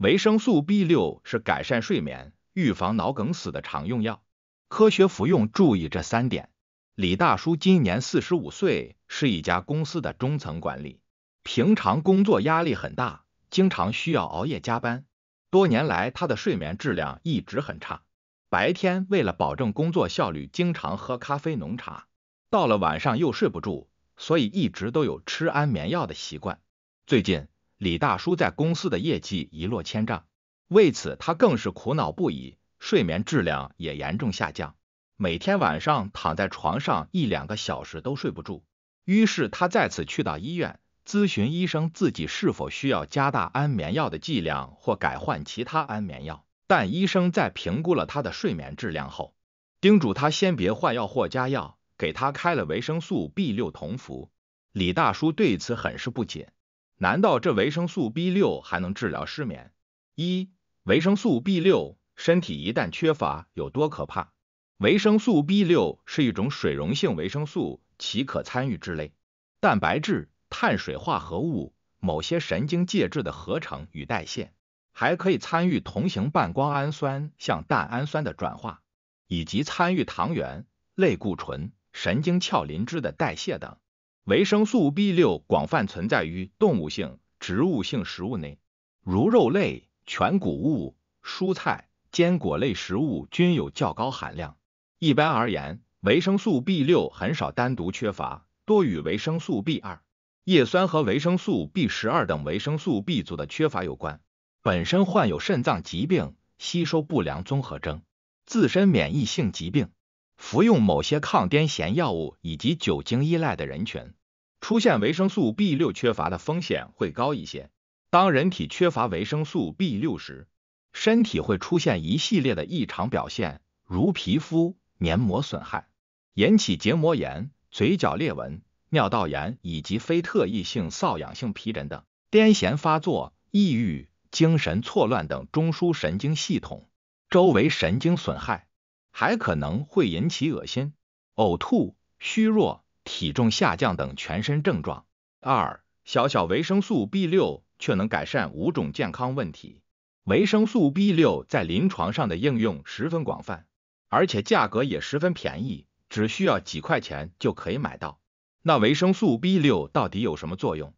维生素 B 六是改善睡眠、预防脑梗死的常用药。科学服用，注意这三点。李大叔今年四十五岁，是一家公司的中层管理，平常工作压力很大，经常需要熬夜加班。多年来，他的睡眠质量一直很差。白天为了保证工作效率，经常喝咖啡浓茶，到了晚上又睡不住，所以一直都有吃安眠药的习惯。最近，李大叔在公司的业绩一落千丈，为此他更是苦恼不已，睡眠质量也严重下降，每天晚上躺在床上一两个小时都睡不住。于是他再次去到医院咨询医生，自己是否需要加大安眠药的剂量或改换其他安眠药。但医生在评估了他的睡眠质量后，叮嘱他先别换药或加药，给他开了维生素 B 六同服。李大叔对此很是不解。难道这维生素 B 六还能治疗失眠？一、维生素 B 六身体一旦缺乏有多可怕？维生素 B 六是一种水溶性维生素，其可参与之类蛋白质、碳水化合物、某些神经介质的合成与代谢，还可以参与同型半胱氨酸向蛋氨酸的转化，以及参与糖原、类固醇、神经鞘磷脂的代谢等。维生素 B 六广泛存在于动物性、植物性食物内，如肉类、全谷物、蔬菜、坚果类食物均有较高含量。一般而言，维生素 B 六很少单独缺乏，多与维生素 B 二、叶酸和维生素 B 十二等维生素 B 族的缺乏有关。本身患有肾脏疾病、吸收不良综合征、自身免疫性疾病。服用某些抗癫痫药物以及酒精依赖的人群，出现维生素 B 六缺乏的风险会高一些。当人体缺乏维生素 B 六时，身体会出现一系列的异常表现，如皮肤黏膜损害，引起结膜炎、嘴角裂纹、尿道炎以及非特异性瘙痒性皮疹等；癫痫发作、抑郁、精神错乱等中枢神经系统、周围神经损害。还可能会引起恶心、呕吐、虚弱、体重下降等全身症状。二，小小维生素 B 六却能改善五种健康问题。维生素 B 六在临床上的应用十分广泛，而且价格也十分便宜，只需要几块钱就可以买到。那维生素 B 六到底有什么作用？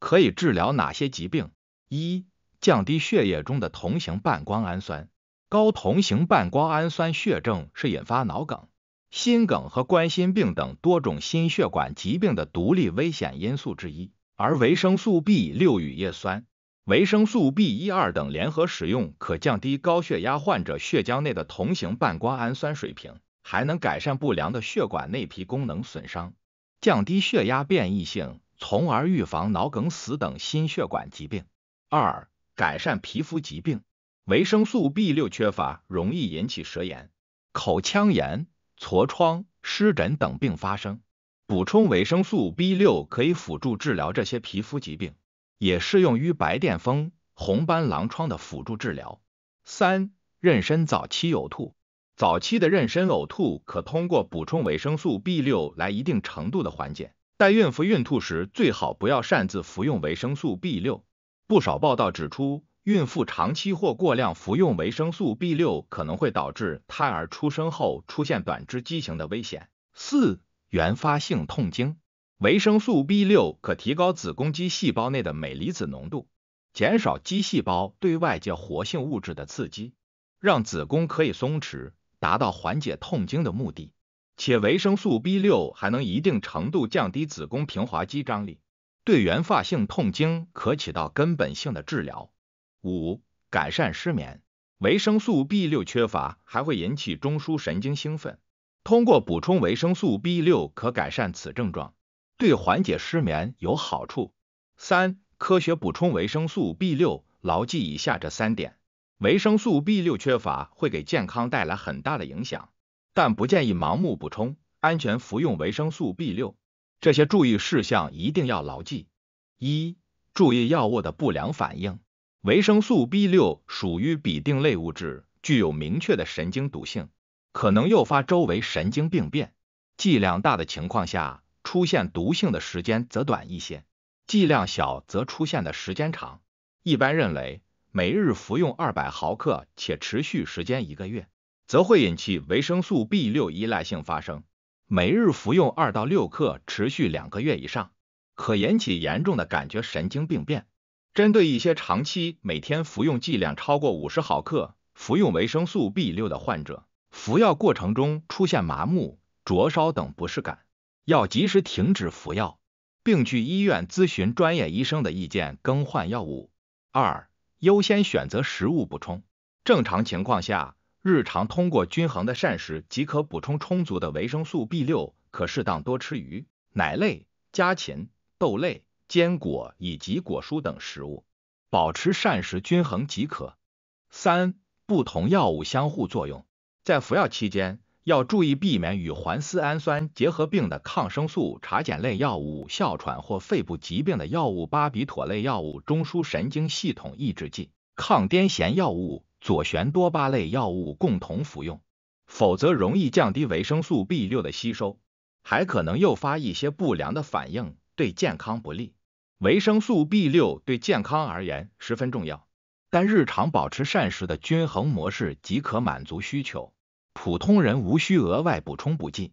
可以治疗哪些疾病？一，降低血液中的同型半胱氨酸。高同型半胱氨酸血症是引发脑梗、心梗和冠心病等多种心血管疾病的独立危险因素之一，而维生素 B 六与叶酸、维生素 B 一二等联合使用，可降低高血压患者血浆内的同型半胱氨酸水平，还能改善不良的血管内皮功能损伤，降低血压变异性，从而预防脑梗死等心血管疾病。二、改善皮肤疾病。维生素 B 六缺乏容易引起舌炎、口腔炎、痤疮、湿疹等病发生。补充维生素 B 六可以辅助治疗这些皮肤疾病，也适用于白癜风、红斑狼疮的辅助治疗。三、妊娠早期呕吐，早期的妊娠呕吐可通过补充维生素 B 六来一定程度的缓解。但孕妇孕吐时最好不要擅自服用维生素 B 六。不少报道指出。孕妇长期或过量服用维生素 B 六，可能会导致胎儿出生后出现短肢畸形的危险。四、原发性痛经，维生素 B 六可提高子宫肌细胞内的镁离子浓度，减少肌细胞对外界活性物质的刺激，让子宫可以松弛，达到缓解痛经的目的。且维生素 B 六还能一定程度降低子宫平滑肌张力，对原发性痛经可起到根本性的治疗。五、改善失眠，维生素 B 六缺乏还会引起中枢神经兴奋，通过补充维生素 B 六可改善此症状，对缓解失眠有好处。三、科学补充维生素 B 六，牢记以下这三点：维生素 B 六缺乏会给健康带来很大的影响，但不建议盲目补充，安全服用维生素 B 六，这些注意事项一定要牢记。一、注意药物的不良反应。维生素 B 六属于吡啶类物质，具有明确的神经毒性，可能诱发周围神经病变。剂量大的情况下，出现毒性的时间则短一些；剂量小则出现的时间长。一般认为，每日服用200毫克且持续时间一个月，则会引起维生素 B 六依赖性发生；每日服用2到6克，持续两个月以上，可引起严重的感觉神经病变。针对一些长期每天服用剂量超过五十毫克、服用维生素 B 六的患者，服药过程中出现麻木、灼烧等不适感，要及时停止服药，并去医院咨询专业医生的意见，更换药物。二、优先选择食物补充。正常情况下，日常通过均衡的膳食即可补充充足的维生素 B 六，可适当多吃鱼、奶类、家禽、豆类。坚果以及果蔬等食物，保持膳食均衡即可。三、不同药物相互作用，在服药期间要注意避免与环丝氨酸结合病的抗生素、茶碱类药物、哮喘或肺部疾病的药物、巴比妥类药物、中枢神经系统抑制剂、抗癫痫药物、左旋多巴类药物共同服用，否则容易降低维生素 B 六的吸收，还可能诱发一些不良的反应，对健康不利。维生素 B 六对健康而言十分重要，但日常保持膳食的均衡模式即可满足需求，普通人无需额外补充补剂。